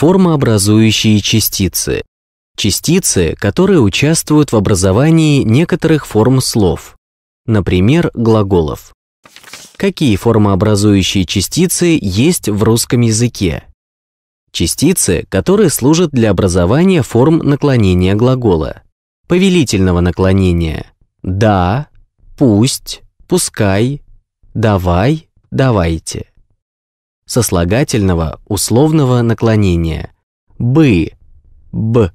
формообразующие частицы. Частицы, которые участвуют в образовании некоторых форм слов, например, глаголов. Какие формообразующие частицы есть в русском языке? Частицы, которые служат для образования форм наклонения глагола. Повелительного наклонения «да», «пусть», «пускай», «давай», «давайте» сослагательного условного наклонения бы, б.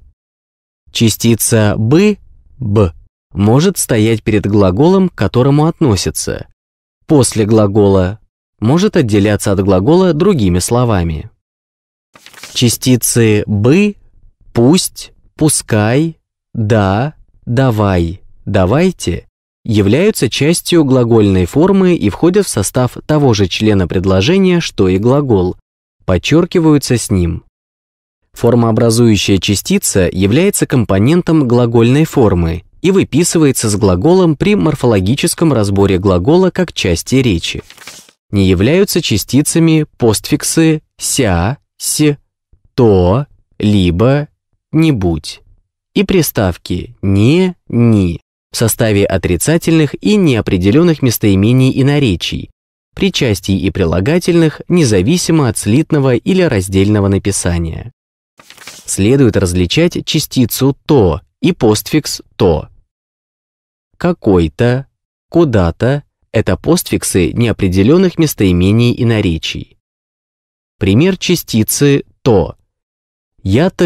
Частица бы, б может стоять перед глаголом, к которому относится. После глагола может отделяться от глагола другими словами. Частицы бы, пусть, пускай, да, давай, давайте являются частью глагольной формы и входят в состав того же члена предложения, что и глагол, подчеркиваются с ним. Формообразующая частица является компонентом глагольной формы и выписывается с глаголом при морфологическом разборе глагола как части речи. Не являются частицами постфиксы «ся», «си», «то», «либо», «нибудь» и приставки «не», «ни», в составе отрицательных и неопределенных местоимений и наречий, причастий и прилагательных, независимо от слитного или раздельного написания. Следует различать частицу «то» и постфикс «то». «Какой-то», «куда-то» — это постфиксы неопределенных местоимений и наречий. Пример частицы «то». «Я-то